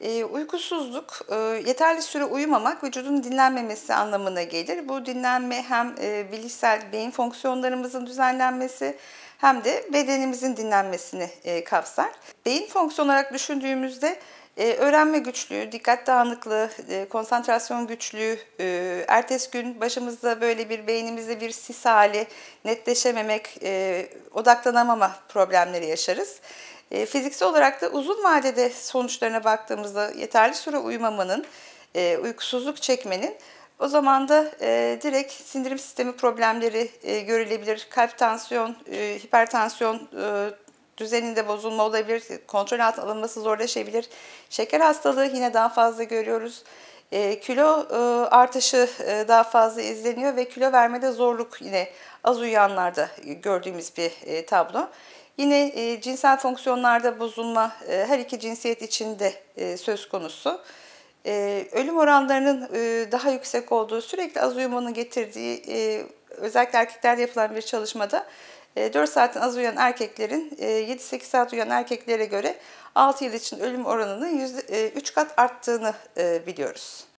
Ee, uykusuzluk, e, yeterli süre uyumamak vücudun dinlenmemesi anlamına gelir. Bu dinlenme hem e, bilişsel beyin fonksiyonlarımızın düzenlenmesi hem de bedenimizin dinlenmesini e, kapsar. Beyin fonksiyon olarak düşündüğümüzde e, öğrenme güçlüğü, dikkat dağınıklığı, e, konsantrasyon güçlüğü, ertesi gün başımızda böyle bir beynimizde bir sis hali, netleşememek, odaklanamama problemleri yaşarız. E, fiziksel olarak da uzun vadede sonuçlarına baktığımızda yeterli süre uyumamanın, e, uykusuzluk çekmenin o zaman da e, direkt sindirim sistemi problemleri e, görülebilir. Kalp tansiyon, hipertansiyon düzeninde bozulma olabilir, kontrol altına alınması zorlaşabilir. Şeker hastalığı yine daha fazla görüyoruz. Ee, kilo e, artışı e, daha fazla izleniyor ve kilo vermede zorluk yine az uyuyanlarda gördüğümüz bir e, tablo. Yine cinsel fonksiyonlarda bozulma her iki cinsiyet içinde söz konusu. ölüm oranlarının daha yüksek olduğu sürekli az uyumanın getirdiği özellikle erkeklerde yapılan bir çalışmada 4 e, saatten az uyuyan erkeklerin 7-8 e, saat uyuyan erkeklere göre 6 yıl için ölüm oranının %3 e, kat arttığını biliyoruz.